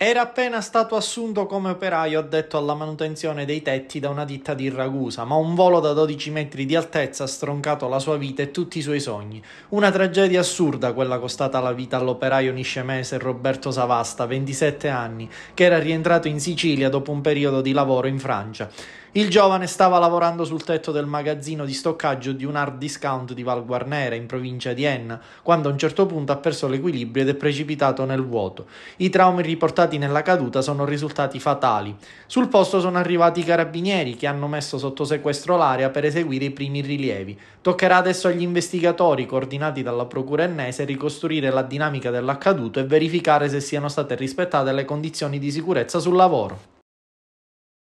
Era appena stato assunto come operaio addetto alla manutenzione dei tetti da una ditta di Ragusa, ma un volo da 12 metri di altezza ha stroncato la sua vita e tutti i suoi sogni. Una tragedia assurda quella costata la vita all'operaio niscemese Roberto Savasta, 27 anni, che era rientrato in Sicilia dopo un periodo di lavoro in Francia. Il giovane stava lavorando sul tetto del magazzino di stoccaggio di un hard discount di Val Guarnera, in provincia di Enna, quando a un certo punto ha perso l'equilibrio ed è precipitato nel vuoto. I traumi riportati risultati nella caduta sono risultati fatali. Sul posto sono arrivati i carabinieri che hanno messo sotto sequestro l'area per eseguire i primi rilievi. Toccherà adesso agli investigatori, coordinati dalla procura ennese, ricostruire la dinamica dell'accaduto e verificare se siano state rispettate le condizioni di sicurezza sul lavoro.